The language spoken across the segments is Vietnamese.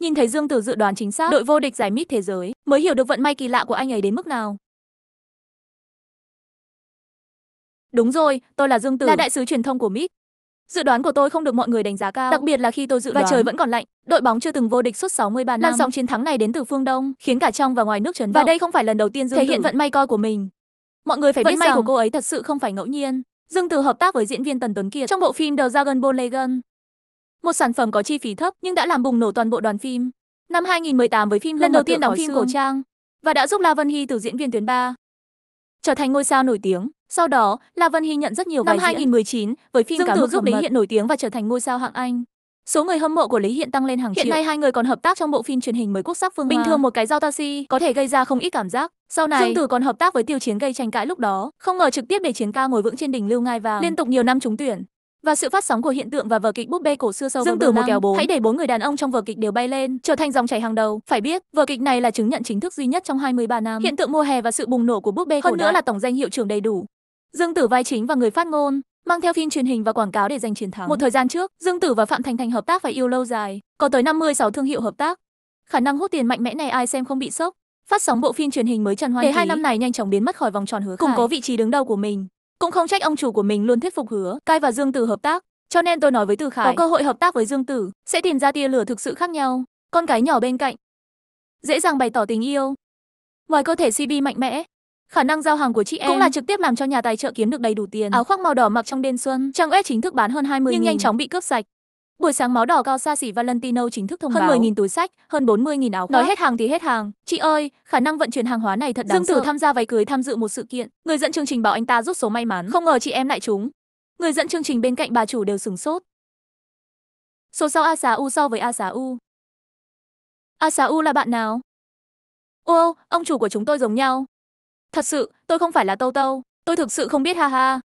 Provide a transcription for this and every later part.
Nhìn thấy Dương Tử dự đoán chính xác, đội vô địch giải mít thế giới, mới hiểu được vận may kỳ lạ của anh ấy đến mức nào. Đúng rồi, tôi là Dương Tử, là đại sứ truyền thông của Mít. Dự đoán của tôi không được mọi người đánh giá cao, đặc biệt là khi tôi dự đoán và trời vẫn còn lạnh. Đội bóng chưa từng vô địch suốt 63 năm. Làn sóng chiến thắng này đến từ phương Đông, khiến cả trong và ngoài nước chấn động. Và đây không phải lần đầu tiên Dương thể Tử. hiện vận may coi của mình. Mọi người phải vận biết may rằng, của cô ấy thật sự không phải ngẫu nhiên. Dương Tử hợp tác với diễn viên Tần Tuấn Kiệt trong bộ phim The Dragon Ball Legend một sản phẩm có chi phí thấp nhưng đã làm bùng nổ toàn bộ đoàn phim. Năm 2018 với phim lần đầu tiên đóng phim cổ trang và đã giúp La Vân Hy từ diễn viên tuyến 3 trở thành ngôi sao nổi tiếng. Sau đó, La Vân Hy nhận rất nhiều Năm 2019, diễn. với phim Dương Tử giúp Lý Hiện nổi tiếng và trở thành ngôi sao hạng Anh. Số người hâm mộ của Lý Hiện tăng lên hàng Hiện triệu. Hiện nay hai người còn hợp tác trong bộ phim truyền hình mới quốc sắc phương Bình thường một cái dao taxi có thể gây ra không ít cảm giác. Sau này, Dương Tử còn hợp tác với Tiêu Chiến gây tranh cãi lúc đó, không ngờ trực tiếp để Chiến ca ngồi vững trên đỉnh lưu ngai vàng. Liên tục nhiều năm trúng tuyển, và sự phát sóng của hiện tượng và vở kịch búp bê cổ xưa sâu Dương vâng Tử vâng một kéo bốn, hãy để bốn người đàn ông trong vở kịch đều bay lên, trở thành dòng chảy hàng đầu. Phải biết, vở kịch này là chứng nhận chính thức duy nhất trong 23 năm. Hiện tượng mùa hè và sự bùng nổ của búp bê hơn nữa đại. là tổng danh hiệu trưởng đầy đủ. Dương Tử vai chính và người phát ngôn, mang theo phim truyền hình và quảng cáo để giành chiến thắng. Một thời gian trước, Dương Tử và Phạm Thành Thành hợp tác và yêu lâu dài, có tới 56 thương hiệu hợp tác. Khả năng hút tiền mạnh mẽ này ai xem không bị sốc. Phát sóng bộ phim truyền hình mới Trần Hoan Để hai năm này nhanh chóng biến mất khỏi vòng tròn hứa củng cố vị trí đứng đầu của mình. Cũng không trách ông chủ của mình luôn thuyết phục hứa, Cai và Dương Tử hợp tác. Cho nên tôi nói với Từ Khải, có cơ hội hợp tác với Dương Tử, sẽ tìm ra tia lửa thực sự khác nhau. Con cái nhỏ bên cạnh, dễ dàng bày tỏ tình yêu. Ngoài cơ thể CB mạnh mẽ, khả năng giao hàng của chị em cũng là trực tiếp làm cho nhà tài trợ kiếm được đầy đủ tiền. Áo khoác màu đỏ mặc trong đêm xuân, trang web chính thức bán hơn 20 nhưng nhanh chóng bị cướp sạch. Buổi sáng máu đỏ cao xa xỉ Valentino chính thức thông hơn báo hơn 10.000 túi sách, hơn 40.000 áo khoác. Nói hết hàng thì hết hàng. Chị ơi, khả năng vận chuyển hàng hóa này thật đáng Dương sợ. Tử tham gia váy cưới tham dự một sự kiện, người dẫn chương trình bảo anh ta rút số may mắn, không ngờ chị em lại trúng. Người dẫn chương trình bên cạnh bà chủ đều sửng sốt. Số sau A Xá U so với A Xá U. A Xá U là bạn nào? Ô, ông chủ của chúng tôi giống nhau. Thật sự, tôi không phải là Tâu Tâu, tôi thực sự không biết ha ha.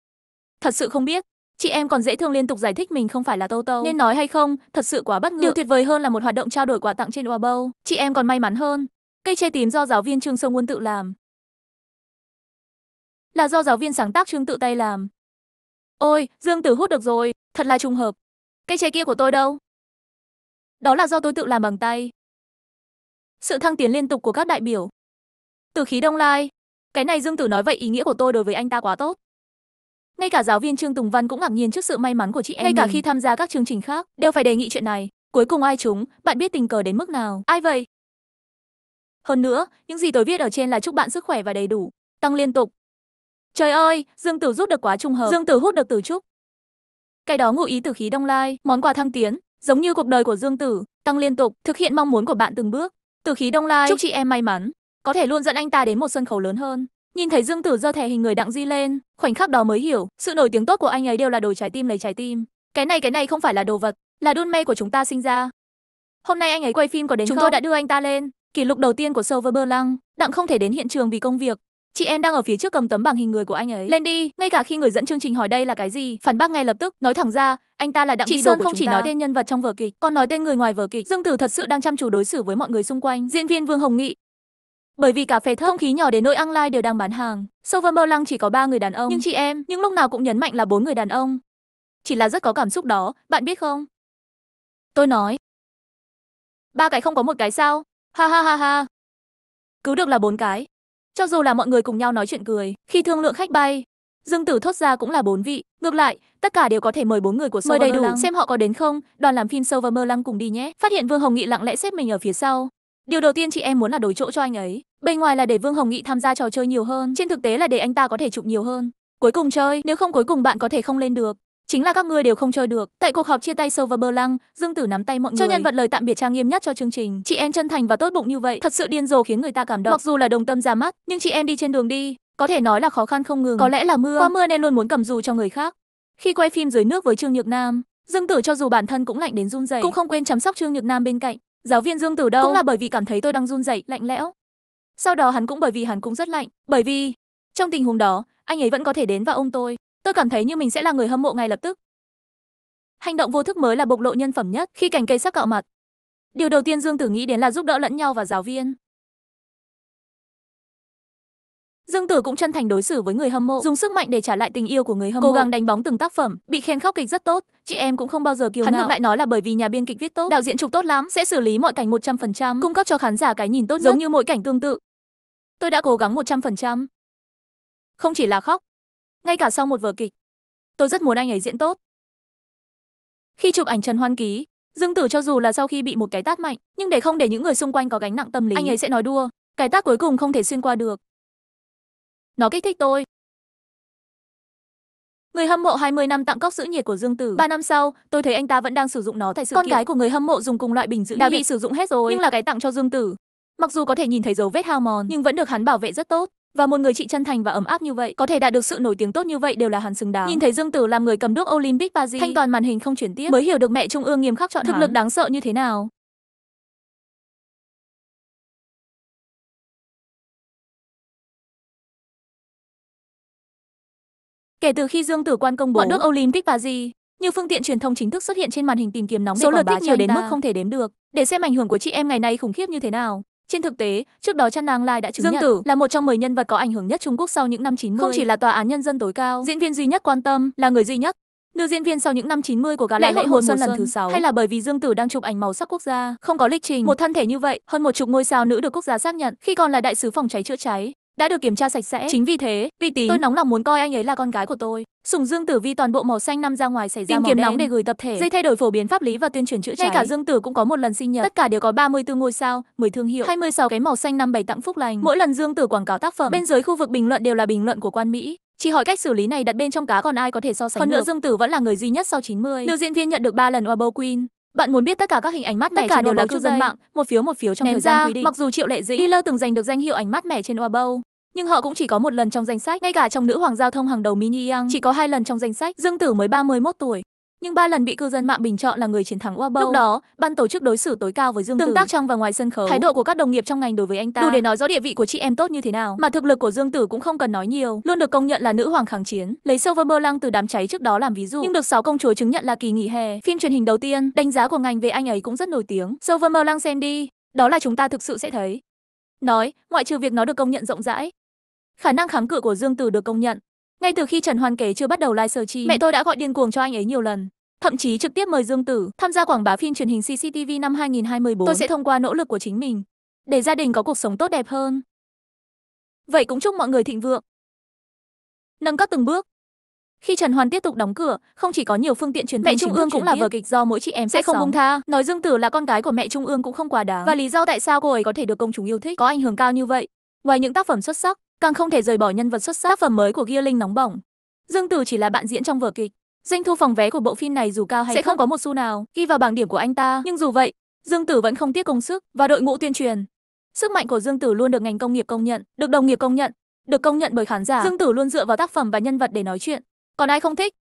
Thật sự không biết. Chị em còn dễ thương liên tục giải thích mình không phải là Tô Tô. Nên nói hay không, thật sự quá bất ngờ. Điều tuyệt vời hơn là một hoạt động trao đổi quà tặng trên Wabow. Chị em còn may mắn hơn. Cây tre tím do giáo viên Trương Sông Quân tự làm. Là do giáo viên sáng tác Trương tự tay làm. Ôi, Dương Tử hút được rồi, thật là trùng hợp. Cây tre kia của tôi đâu? Đó là do tôi tự làm bằng tay. Sự thăng tiến liên tục của các đại biểu. Từ khí đông lai. Cái này Dương Tử nói vậy ý nghĩa của tôi đối với anh ta quá tốt. Ngay cả giáo viên Trương Tùng Văn cũng ngạc nhiên trước sự may mắn của chị em. Ngay mình. cả khi tham gia các chương trình khác, đều phải đề nghị chuyện này. Cuối cùng ai chúng, bạn biết tình cờ đến mức nào? Ai vậy? Hơn nữa, những gì tôi viết ở trên là chúc bạn sức khỏe và đầy đủ, tăng liên tục. Trời ơi, Dương Tử rút được quá trùng hợp. Dương Tử hút được tử trúc. Cái đó ngụ ý tử khí đông lai, món quà thăng tiến, giống như cuộc đời của Dương Tử, tăng liên tục, thực hiện mong muốn của bạn từng bước. Tử khí đông lai, chúc chị em may mắn, có thể luôn dẫn anh ta đến một sân khấu lớn hơn. Nhìn thấy Dương Tử giơ thẻ hình người đặng di lên, khoảnh khắc đó mới hiểu, sự nổi tiếng tốt của anh ấy đều là đồ trái tim lấy trái tim. Cái này cái này không phải là đồ vật, là đun mê của chúng ta sinh ra. Hôm nay anh ấy quay phim có đến Chúng không? tôi đã đưa anh ta lên. Kỷ lục đầu tiên của Silver Lăng, đặng không thể đến hiện trường vì công việc. Chị em đang ở phía trước cầm tấm bảng hình người của anh ấy. Lên đi, ngay cả khi người dẫn chương trình hỏi đây là cái gì, phản bác ngay lập tức, nói thẳng ra, anh ta là đặng Chị Sơn không chỉ ta. nói tên nhân vật trong vở kịch, còn nói tên người ngoài vở kịch. Dương Tử thật sự đang chăm chú đối xử với mọi người xung quanh. Diễn viên Vương Hồng Nghị, bởi vì cà phê thơm khí nhỏ đến nỗi online đều đang bán hàng. mơ lăng chỉ có ba người đàn ông, nhưng chị em, nhưng lúc nào cũng nhấn mạnh là bốn người đàn ông. Chỉ là rất có cảm xúc đó, bạn biết không? Tôi nói. Ba cái không có một cái sao? Ha ha ha ha. Cứ được là bốn cái. Cho dù là mọi người cùng nhau nói chuyện cười, khi thương lượng khách bay, Dương Tử thốt ra cũng là bốn vị. Ngược lại, tất cả đều có thể mời bốn người của Silver Mời đầy đủ, Lăng. xem họ có đến không. Đoàn làm phim Silver lăng cùng đi nhé. Phát hiện Vương Hồng Nghị lặng lẽ xếp mình ở phía sau. Điều đầu tiên chị em muốn là đổi chỗ cho anh ấy. Bên ngoài là để Vương Hồng Nghị tham gia trò chơi nhiều hơn, trên thực tế là để anh ta có thể chụp nhiều hơn. Cuối cùng chơi, nếu không cuối cùng bạn có thể không lên được. Chính là các ngươi đều không chơi được. Tại cuộc họp chia tay Silver Berlang, Dương Tử nắm tay mọi người. Cho nhân vật lời tạm biệt trang nghiêm nhất cho chương trình. Chị em chân thành và tốt bụng như vậy, thật sự điên rồ khiến người ta cảm động. Mặc dù là đồng tâm ra mắt, nhưng chị em đi trên đường đi, có thể nói là khó khăn không ngừng. Có lẽ là mưa. Qua mưa nên luôn muốn cầm dù cho người khác. Khi quay phim dưới nước với Trương Nhược Nam, Dương Tử cho dù bản thân cũng lạnh đến run rẩy, cũng không quên chăm sóc Trương Nhược Nam bên cạnh. Giáo viên Dương Tử đâu? Cũng là bởi vì cảm thấy tôi đang run rẩy, lạnh lẽo. Sau đó hắn cũng bởi vì hắn cũng rất lạnh, bởi vì trong tình huống đó, anh ấy vẫn có thể đến và ôm tôi. Tôi cảm thấy như mình sẽ là người hâm mộ ngay lập tức. Hành động vô thức mới là bộc lộ nhân phẩm nhất khi cảnh cây sắc cạo mặt. Điều đầu tiên Dương Tử nghĩ đến là giúp đỡ lẫn nhau và giáo viên. Dương Tử cũng chân thành đối xử với người hâm mộ, dùng sức mạnh để trả lại tình yêu của người hâm mộ. Cố gắng đánh bóng từng tác phẩm, bị khen khóc kịch rất tốt, chị em cũng không bao giờ kiêu ngạo. Hắn ngược lại nói là bởi vì nhà biên kịch viết tốt, đạo diễn chụp tốt lắm, sẽ xử lý mọi cảnh 100%, cung cấp cho khán giả cái nhìn tốt giống nhất. như mỗi cảnh tương tự. Tôi đã cố gắng 100%. Không chỉ là khóc, ngay cả sau một vở kịch, tôi rất muốn anh ấy diễn tốt. Khi chụp ảnh Trần Hoan Ký, Dương Tử cho dù là sau khi bị một cái tát mạnh, nhưng để không để những người xung quanh có gánh nặng tâm lý, anh ấy sẽ nói đùa, cái tát cuối cùng không thể xuyên qua được, nó kích thích tôi. Người hâm mộ 20 năm tặng cốc giữ nhiệt của Dương Tử. 3 năm sau, tôi thấy anh ta vẫn đang sử dụng nó tại sự Con kiện. gái của người hâm mộ dùng cùng loại bình giữ đã bị sử dụng hết rồi, nhưng là cái tặng cho Dương Tử. Mặc dù có thể nhìn thấy dấu vết hao mòn, nhưng vẫn được hắn bảo vệ rất tốt. Và một người chị chân thành và ấm áp như vậy, có thể đạt được sự nổi tiếng tốt như vậy đều là hắn xứng đáng. Nhìn thấy Dương Tử làm người cầm đước Olympic Paris, thanh toàn màn hình không chuyển tiếp, mới hiểu được mẹ Trung ương nghiêm khắc chọn thực hắn. lực đáng sợ như thế nào. Kể từ khi Dương Tử Quan công bố nước Olympic và gì, như phương tiện truyền thông chính thức xuất hiện trên màn hình tìm kiếm nóng số lượt thích nhiều đến mức không thể đếm được. Để xem ảnh hưởng của chị em ngày nay khủng khiếp như thế nào. Trên thực tế, trước đó Chan Nàng Lai đã chứng Dương nhận Tử là một trong 10 nhân vật có ảnh hưởng nhất Trung Quốc sau những năm 90. Không chỉ là tòa án nhân dân tối cao, diễn viên duy nhất quan tâm là người duy nhất Nữ diễn viên sau những năm 90 của gala lễ hội hôn xuân lần thứ sáu. hay là bởi vì Dương Tử đang chụp ảnh màu sắc quốc gia, không có lịch trình, một thân thể như vậy, hơn một chục ngôi sao nữ được quốc gia xác nhận khi còn là đại sứ phòng cháy chữa cháy đã được kiểm tra sạch sẽ. Chính vì thế, uy tín. Tôi nóng lòng muốn coi anh ấy là con gái của tôi. Sùng Dương Tử vi toàn bộ màu xanh năm ra ngoài xảy ra tìm kiếm đen. nóng để gửi tập thể. Dây thay đổi phổ biến pháp lý và tuyên truyền chữ cháy. Ngay cả Dương Tử cũng có một lần sinh nhật. Tất cả đều có 34 ngôi sao, 10 thương hiệu, 26 cái màu xanh năm bảy tặng phúc lành. Mỗi lần Dương Tử quảng cáo tác phẩm, bên dưới khu vực bình luận đều là bình luận của quan Mỹ. Chỉ hỏi cách xử lý này đặt bên trong cá còn ai có thể so sánh Còn nữa Dương Tử vẫn là người duy nhất sau 90. Nữ diễn viên nhận được 3 lần Obo Queen. Bạn muốn biết tất cả các hình ảnh mát mẻ tất cả đều là cư dân mạng, một phiếu một phiếu trong Ném thời gian ra, quy định. Mặc dù Triệu Lệ Dĩ lơ từng giành được danh hiệu ảnh mát mẻ trên Weibo, nhưng họ cũng chỉ có một lần trong danh sách, ngay cả trong nữ hoàng giao thông hàng đầu Mini Yang chỉ có hai lần trong danh sách. Dương Tử mới 31 tuổi, nhưng ba lần bị cư dân mạng bình chọn là người chiến thắng Wabo. Lúc đó, ban tổ chức đối xử tối cao với Dương Tử Tương tác trong và ngoài sân khấu, thái độ của các đồng nghiệp trong ngành đối với anh ta đủ để nói rõ địa vị của chị em tốt như thế nào. Mà thực lực của Dương Tử cũng không cần nói nhiều, luôn được công nhận là nữ hoàng kháng chiến. Lấy Silver Lăng từ đám cháy trước đó làm ví dụ, nhưng được sáu công chúa chứng nhận là kỳ nghỉ hè. Phim truyền hình đầu tiên, đánh giá của ngành về anh ấy cũng rất nổi tiếng. Silver Lăng xem đi, đó là chúng ta thực sự sẽ thấy. Nói, ngoại trừ việc nó được công nhận rộng rãi, khả năng kháng cự của Dương Tử được công nhận. Ngay từ khi Trần Hoan Kế chưa bắt đầu live stream, mẹ tôi đã gọi điên cuồng cho anh ấy nhiều lần thậm chí trực tiếp mời Dương Tử tham gia quảng bá phim truyền hình CCTV năm 2024. Tôi sẽ thông qua nỗ lực của chính mình để gia đình có cuộc sống tốt đẹp hơn. Vậy cũng chúc mọi người thịnh vượng. Nâng cấp từng bước. Khi Trần Hoàn tiếp tục đóng cửa, không chỉ có nhiều phương tiện truyền thông mẹ Trung ương cũng là vở kịch do mỗi chị em sẽ không buông tha. Nói Dương Tử là con gái của mẹ Trung ương cũng không quá đáng. Và lý do tại sao cô ấy có thể được công chúng yêu thích có ảnh hưởng cao như vậy. Ngoài những tác phẩm xuất sắc, càng không thể rời bỏ nhân vật xuất sắc tác phẩm mới của Gia Linh nóng bỏng. Dương Tử chỉ là bạn diễn trong vở kịch, Doanh thu phòng vé của bộ phim này dù cao hay sẽ không có một xu nào ghi vào bảng điểm của anh ta, nhưng dù vậy, Dương Tử vẫn không tiếc công sức và đội ngũ tuyên truyền. Sức mạnh của Dương Tử luôn được ngành công nghiệp công nhận, được đồng nghiệp công nhận, được công nhận bởi khán giả. Dương Tử luôn dựa vào tác phẩm và nhân vật để nói chuyện. Còn ai không thích